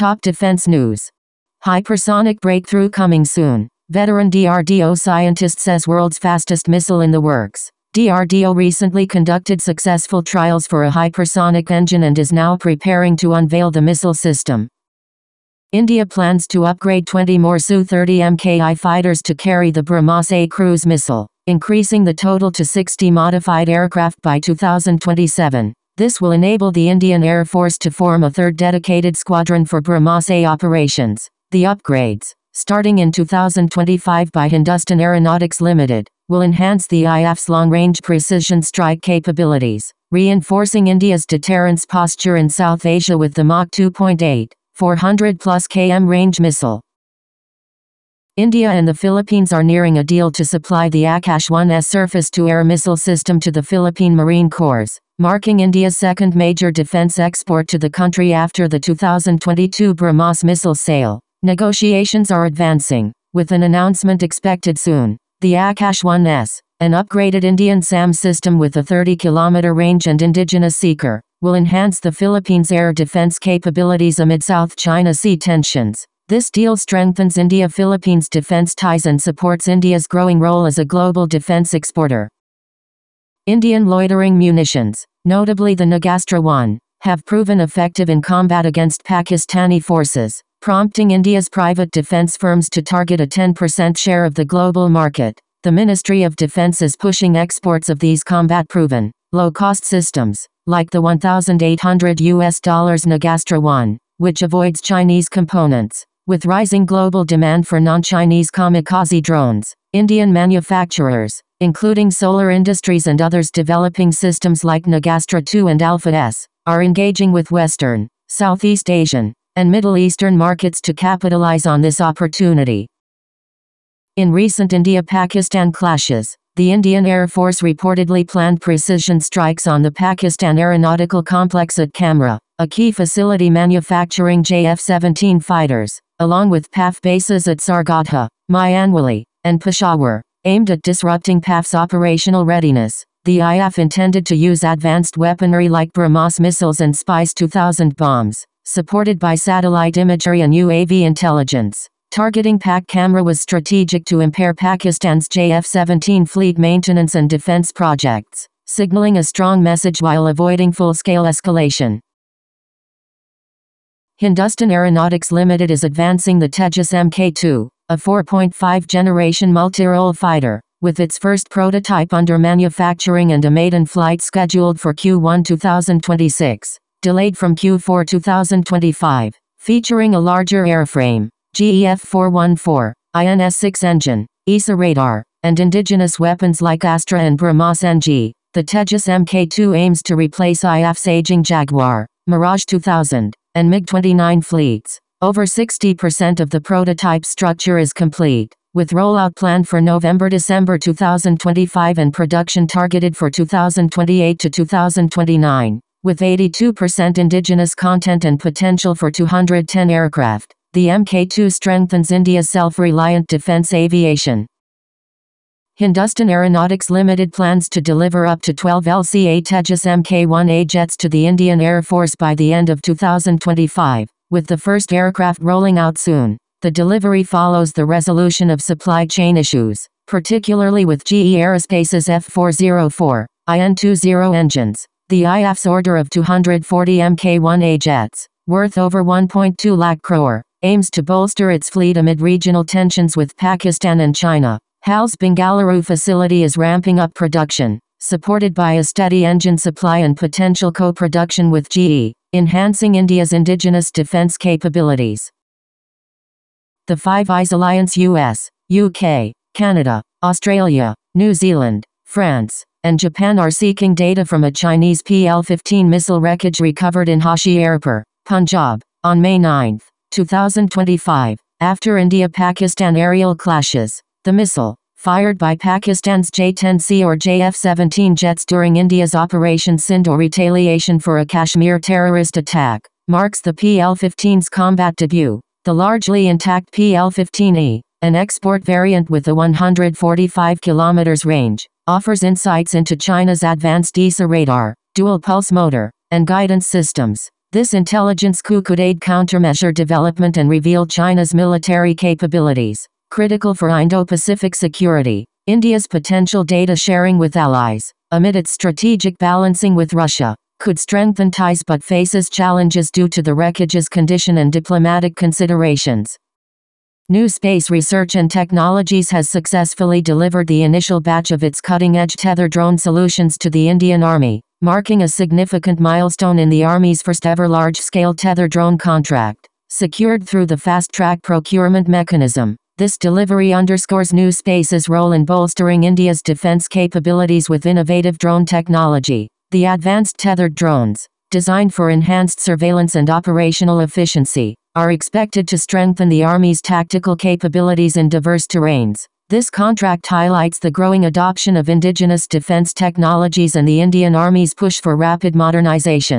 Top Defense News. Hypersonic breakthrough coming soon. Veteran DRDO scientist says world's fastest missile in the works. DRDO recently conducted successful trials for a hypersonic engine and is now preparing to unveil the missile system. India plans to upgrade 20 more Su-30 MKI fighters to carry the BrahMos A cruise missile, increasing the total to 60 modified aircraft by 2027. This will enable the Indian Air Force to form a third dedicated squadron for BrahMos operations. The upgrades, starting in 2025 by Hindustan Aeronautics Limited, will enhance the IF's long-range precision strike capabilities, reinforcing India's deterrence posture in South Asia with the Mach 2.8, 400 plus km range missile. India and the Philippines are nearing a deal to supply the Akash 1S surface-to-air missile system to the Philippine Marine Corps, marking India's second major defense export to the country after the 2022 BrahMos missile sale. Negotiations are advancing, with an announcement expected soon. The Akash 1S, an upgraded Indian SAM system with a 30-kilometer range and indigenous seeker, will enhance the Philippines' air defense capabilities amid South China Sea tensions. This deal strengthens India-Philippines defense ties and supports India's growing role as a global defense exporter. Indian loitering munitions, notably the Nagastra-1, have proven effective in combat against Pakistani forces, prompting India's private defense firms to target a 10% share of the global market. The Ministry of Defense is pushing exports of these combat-proven, low-cost systems, like the 1,800 US dollars Nagastra-1, which avoids Chinese components. With rising global demand for non-Chinese kamikaze drones, Indian manufacturers, including Solar Industries and others developing systems like Nagastra 2 and Alpha S, are engaging with Western, Southeast Asian, and Middle Eastern markets to capitalize on this opportunity. In recent India-Pakistan clashes, the Indian Air Force reportedly planned precision strikes on the Pakistan aeronautical complex at Kamra, a key facility manufacturing JF-17 fighters, along with PAF bases at Sargatha, Mayanwali, and Peshawar, aimed at disrupting PAF's operational readiness. The IF intended to use advanced weaponry like BrahMos missiles and SPICE 2000 bombs, supported by satellite imagery and UAV intelligence. Targeting PAC camera was strategic to impair Pakistan's JF-17 fleet maintenance and defense projects, signaling a strong message while avoiding full-scale escalation. Hindustan Aeronautics Limited is advancing the Tejas Mk2, a 4.5 generation multi-role fighter, with its first prototype under manufacturing and a maiden flight scheduled for Q1 2026, delayed from Q4 2025, featuring a larger airframe, GEF 414, INS 6 engine, ESA radar, and indigenous weapons like Astra and BrahMos NG. The Tejas Mk2 aims to replace IF's aging Jaguar, Mirage 2000, and MiG-29 fleets. Over 60% of the prototype structure is complete, with rollout planned for November-December 2025 and production targeted for 2028 to 2029, with 82% indigenous content and potential for 210 aircraft. The Mk2 strengthens India's self-reliant defense aviation. Hindustan Aeronautics Limited plans to deliver up to 12 LCA Tejas Mk-1A jets to the Indian Air Force by the end of 2025, with the first aircraft rolling out soon. The delivery follows the resolution of supply chain issues, particularly with GE Aerospace's F404, IN20 engines. The IAF's order of 240 Mk-1A jets, worth over 1.2 lakh crore, aims to bolster its fleet amid regional tensions with Pakistan and China. HAL's Bengaluru facility is ramping up production, supported by a steady engine supply and potential co-production with GE, enhancing India's indigenous defense capabilities. The Five Eyes Alliance US, UK, Canada, Australia, New Zealand, France, and Japan are seeking data from a Chinese PL-15 missile wreckage recovered in Hoshiarpur, Punjab, on May 9, 2025, after India-Pakistan aerial clashes. The missile, fired by Pakistan's J-10C or JF-17 jets during India's Operation Sindh retaliation for a Kashmir terrorist attack, marks the PL-15's combat debut. The largely intact PL-15E, an export variant with a 145 km range, offers insights into China's advanced ESA radar, dual-pulse motor, and guidance systems. This intelligence coup could aid countermeasure development and reveal China's military capabilities critical for Indo-Pacific security, India's potential data sharing with allies, amid its strategic balancing with Russia, could strengthen ties but faces challenges due to the wreckage's condition and diplomatic considerations. New Space Research and Technologies has successfully delivered the initial batch of its cutting-edge tether drone solutions to the Indian Army, marking a significant milestone in the Army's first-ever large-scale tether drone contract, secured through the fast-track procurement mechanism. This delivery underscores New Space's role in bolstering India's defense capabilities with innovative drone technology. The advanced tethered drones, designed for enhanced surveillance and operational efficiency, are expected to strengthen the Army's tactical capabilities in diverse terrains. This contract highlights the growing adoption of indigenous defense technologies and the Indian Army's push for rapid modernization.